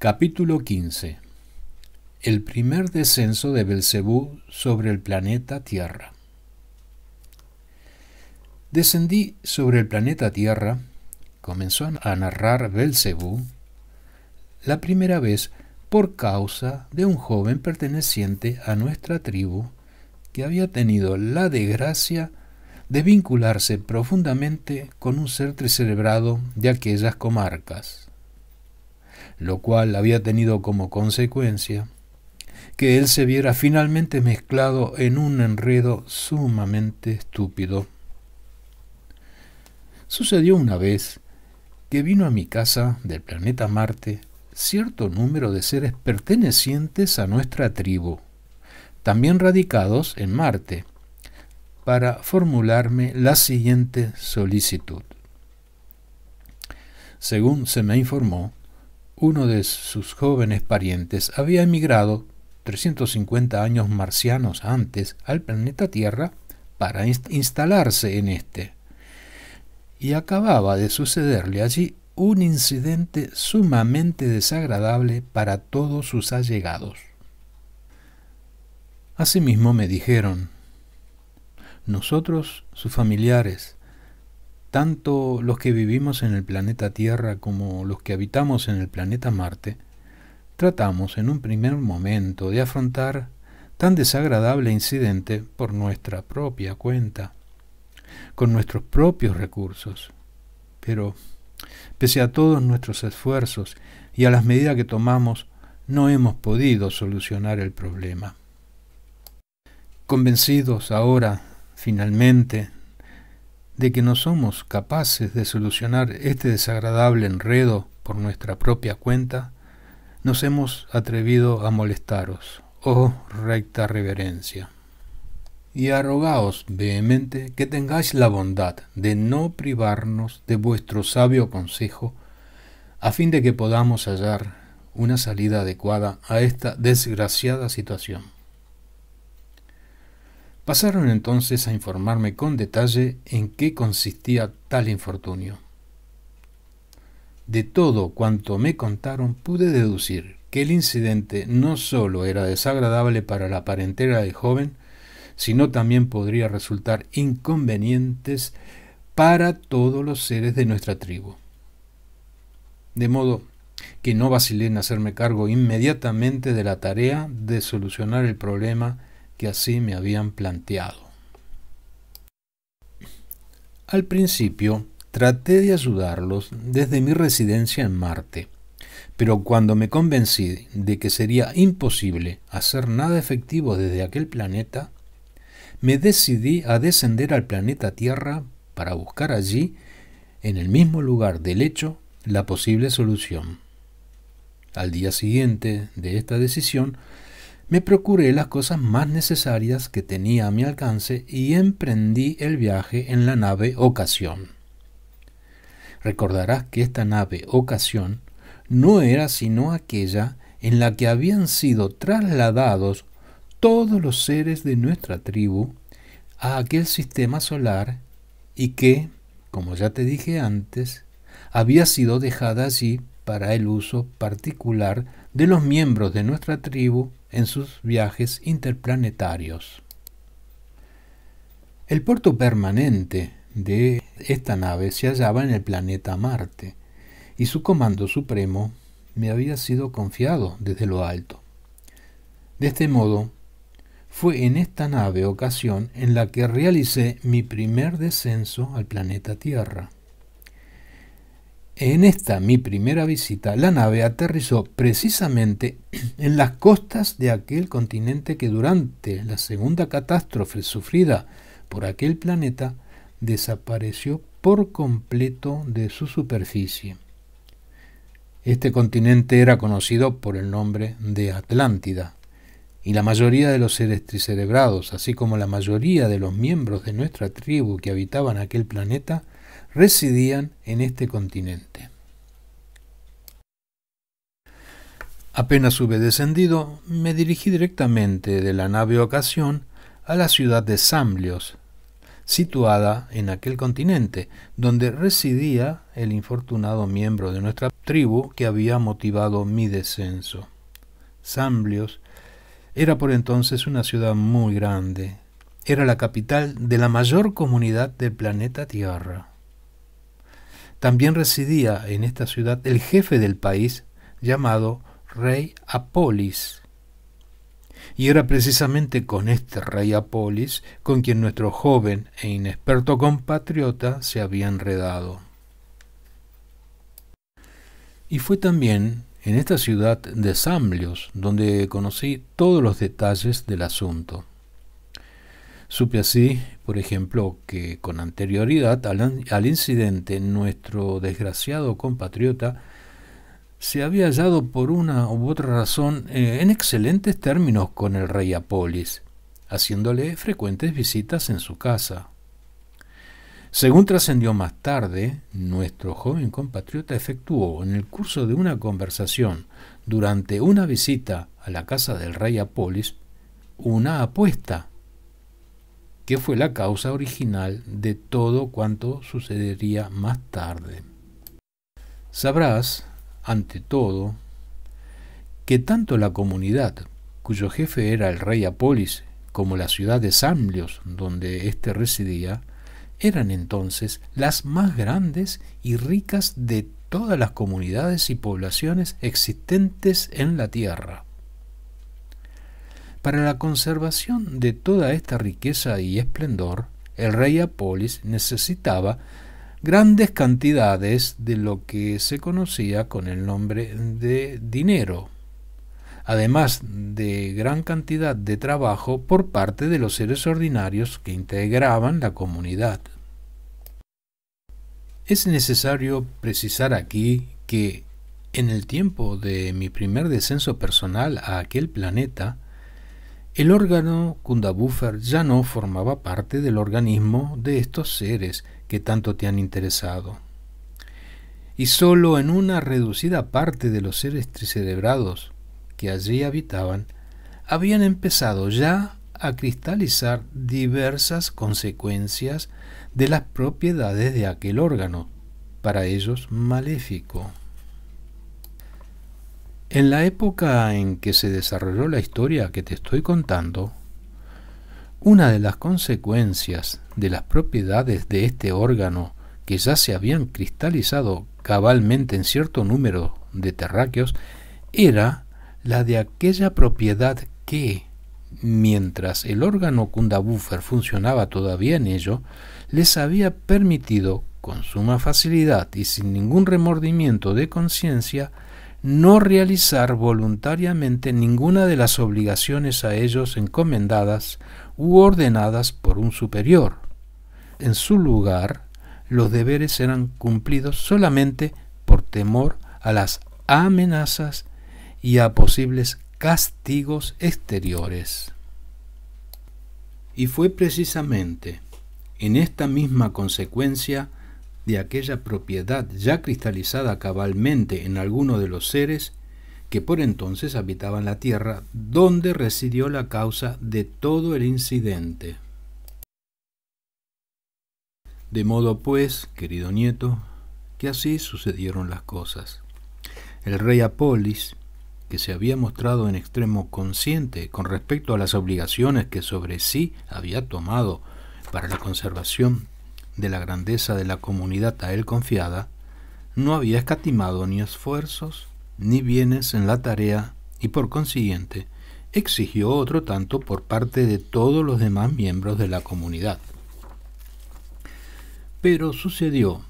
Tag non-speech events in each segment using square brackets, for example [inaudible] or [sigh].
Capítulo 15 El primer descenso de Belcebú sobre el planeta Tierra. Descendí sobre el planeta Tierra, comenzó a narrar Belcebú, la primera vez por causa de un joven perteneciente a nuestra tribu que había tenido la desgracia de vincularse profundamente con un ser tricerebrado de aquellas comarcas lo cual había tenido como consecuencia que él se viera finalmente mezclado en un enredo sumamente estúpido. Sucedió una vez que vino a mi casa del planeta Marte cierto número de seres pertenecientes a nuestra tribu, también radicados en Marte, para formularme la siguiente solicitud. Según se me informó, uno de sus jóvenes parientes había emigrado 350 años marcianos antes al planeta Tierra para instalarse en este. Y acababa de sucederle allí un incidente sumamente desagradable para todos sus allegados. Asimismo me dijeron, nosotros, sus familiares, tanto los que vivimos en el planeta Tierra como los que habitamos en el planeta Marte, tratamos en un primer momento de afrontar tan desagradable incidente por nuestra propia cuenta, con nuestros propios recursos. Pero, pese a todos nuestros esfuerzos y a las medidas que tomamos, no hemos podido solucionar el problema. Convencidos ahora, finalmente, de que no somos capaces de solucionar este desagradable enredo por nuestra propia cuenta, nos hemos atrevido a molestaros, oh recta reverencia. Y arrogaos vehemente que tengáis la bondad de no privarnos de vuestro sabio consejo, a fin de que podamos hallar una salida adecuada a esta desgraciada situación. Pasaron entonces a informarme con detalle en qué consistía tal infortunio. De todo cuanto me contaron pude deducir que el incidente no sólo era desagradable para la parentela del joven, sino también podría resultar inconvenientes para todos los seres de nuestra tribu. De modo que no vacilé en hacerme cargo inmediatamente de la tarea de solucionar el problema que así me habían planteado. Al principio traté de ayudarlos desde mi residencia en Marte, pero cuando me convencí de que sería imposible hacer nada efectivo desde aquel planeta, me decidí a descender al planeta Tierra para buscar allí, en el mismo lugar del hecho, la posible solución. Al día siguiente de esta decisión, me procuré las cosas más necesarias que tenía a mi alcance y emprendí el viaje en la nave Ocasión. Recordarás que esta nave Ocasión no era sino aquella en la que habían sido trasladados todos los seres de nuestra tribu a aquel sistema solar y que, como ya te dije antes, había sido dejada allí para el uso particular de los miembros de nuestra tribu en sus viajes interplanetarios. El puerto permanente de esta nave se hallaba en el planeta Marte y su comando supremo me había sido confiado desde lo alto. De este modo, fue en esta nave ocasión en la que realicé mi primer descenso al planeta Tierra. En esta mi primera visita, la nave aterrizó precisamente [clears throat] en las costas de aquel continente que durante la segunda catástrofe sufrida por aquel planeta desapareció por completo de su superficie. Este continente era conocido por el nombre de Atlántida, y la mayoría de los seres tricerebrados, así como la mayoría de los miembros de nuestra tribu que habitaban aquel planeta, residían en este continente. Apenas hube descendido, me dirigí directamente de la nave Ocasión a la ciudad de Samblios, situada en aquel continente, donde residía el infortunado miembro de nuestra tribu que había motivado mi descenso. Samblios era por entonces una ciudad muy grande. Era la capital de la mayor comunidad del planeta Tierra. También residía en esta ciudad el jefe del país llamado rey Apolis. Y era precisamente con este rey Apolis con quien nuestro joven e inexperto compatriota se había enredado. Y fue también en esta ciudad de Samlios donde conocí todos los detalles del asunto. Supe así por ejemplo, que con anterioridad al, incidente nuestro desgraciado compatriota se había hallado por una u otra razón eh, en excelentes términos con el rey Apolis, haciéndole frecuentes visitas en su casa. Según trascendió más tarde, nuestro joven compatriota efectuó en el curso de una conversación durante una visita a la casa del rey Apolis una apuesta que fue la causa original de todo cuanto sucedería más tarde. Sabrás, ante todo, que tanto la comunidad, cuyo jefe era el rey Apolis, como la ciudad de Samlios, donde éste residía, eran entonces las más grandes y ricas de todas las comunidades y poblaciones existentes en la tierra. Para la conservación de toda esta riqueza y esplendor, el rey Apolis necesitaba grandes cantidades de lo que se conocía con el nombre de dinero, además de gran cantidad de trabajo por parte de los seres ordinarios que integraban la comunidad. Es necesario precisar aquí que en el tiempo de mi primer descenso personal a aquel planeta, el órgano Kundabuffer ya no formaba parte del organismo de estos seres que tanto te han interesado. Y sólo en una reducida parte de los seres tricerebrados que allí habitaban, habían empezado ya a cristalizar diversas consecuencias de las propiedades de aquel órgano, para ellos maléfico. En la época en que se desarrolló la historia que te estoy contando, una de las consecuencias de las propiedades de este órgano que ya se habían cristalizado cabalmente en cierto número de terráqueos era la de aquella propiedad que, mientras el órgano Kundabuffer funcionaba todavía en ello, les había permitido, con suma facilidad y sin ningún remordimiento de conciencia, no realizar voluntariamente ninguna de las obligaciones a ellos encomendadas u ordenadas por un superior. En su lugar, los deberes eran cumplidos solamente por temor a las amenazas y a posibles castigos exteriores. Y fue precisamente en esta misma consecuencia de aquella propiedad ya cristalizada cabalmente en alguno de los seres que por entonces habitaban la Tierra, donde residió la causa de todo el incidente. De modo pues, querido nieto, que así sucedieron las cosas. El rey Apolis, que se había mostrado en extremo consciente con respecto a las obligaciones que sobre sí había tomado para la conservación de la grandeza de la comunidad a él confiada, no había escatimado ni esfuerzos ni bienes en la tarea y por consiguiente exigió otro tanto por parte de todos los demás miembros de la comunidad. Pero sucedió,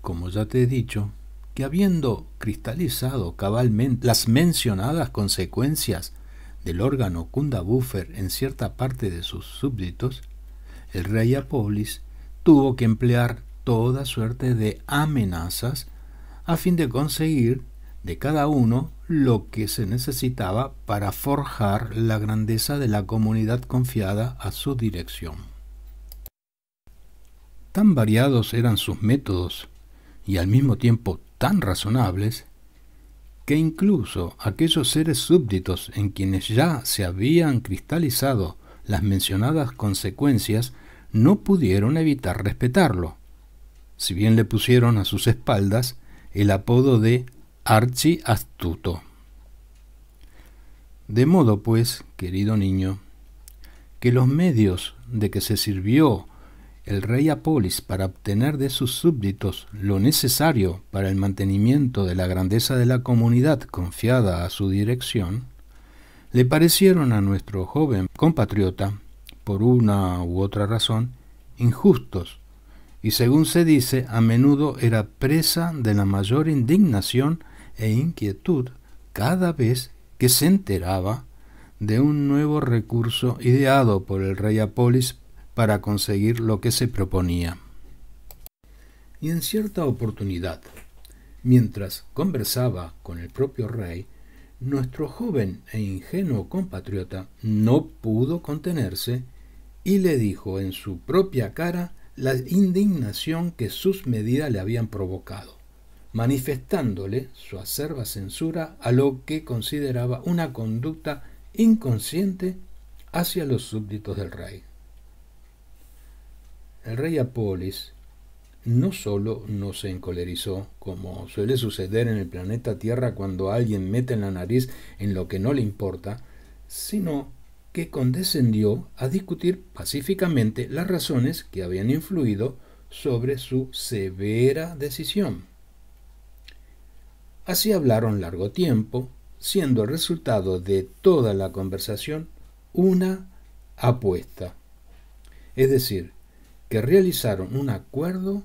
como ya te he dicho, que habiendo cristalizado cabalmente las mencionadas consecuencias del órgano cunda en cierta parte de sus súbditos, el rey Apolis tuvo que emplear toda suerte de amenazas a fin de conseguir de cada uno lo que se necesitaba para forjar la grandeza de la comunidad confiada a su dirección. Tan variados eran sus métodos y al mismo tiempo tan razonables que incluso aquellos seres súbditos en quienes ya se habían cristalizado las mencionadas consecuencias no pudieron evitar respetarlo, si bien le pusieron a sus espaldas el apodo de archi Astuto. De modo, pues, querido niño, que los medios de que se sirvió el rey Apolis para obtener de sus súbditos lo necesario para el mantenimiento de la grandeza de la comunidad confiada a su dirección, le parecieron a nuestro joven compatriota por una u otra razón, injustos, y según se dice, a menudo era presa de la mayor indignación e inquietud cada vez que se enteraba de un nuevo recurso ideado por el rey Apolis para conseguir lo que se proponía. Y en cierta oportunidad, mientras conversaba con el propio rey, nuestro joven e ingenuo compatriota no pudo contenerse y le dijo en su propia cara la indignación que sus medidas le habían provocado, manifestándole su acerba censura a lo que consideraba una conducta inconsciente hacia los súbditos del rey. El rey Apolis no solo no se encolerizó, como suele suceder en el planeta Tierra cuando alguien mete en la nariz en lo que no le importa, sino que condescendió a discutir pacíficamente las razones que habían influido sobre su severa decisión. Así hablaron largo tiempo, siendo el resultado de toda la conversación una apuesta. Es decir, que realizaron un acuerdo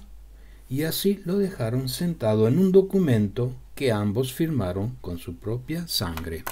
y así lo dejaron sentado en un documento que ambos firmaron con su propia sangre.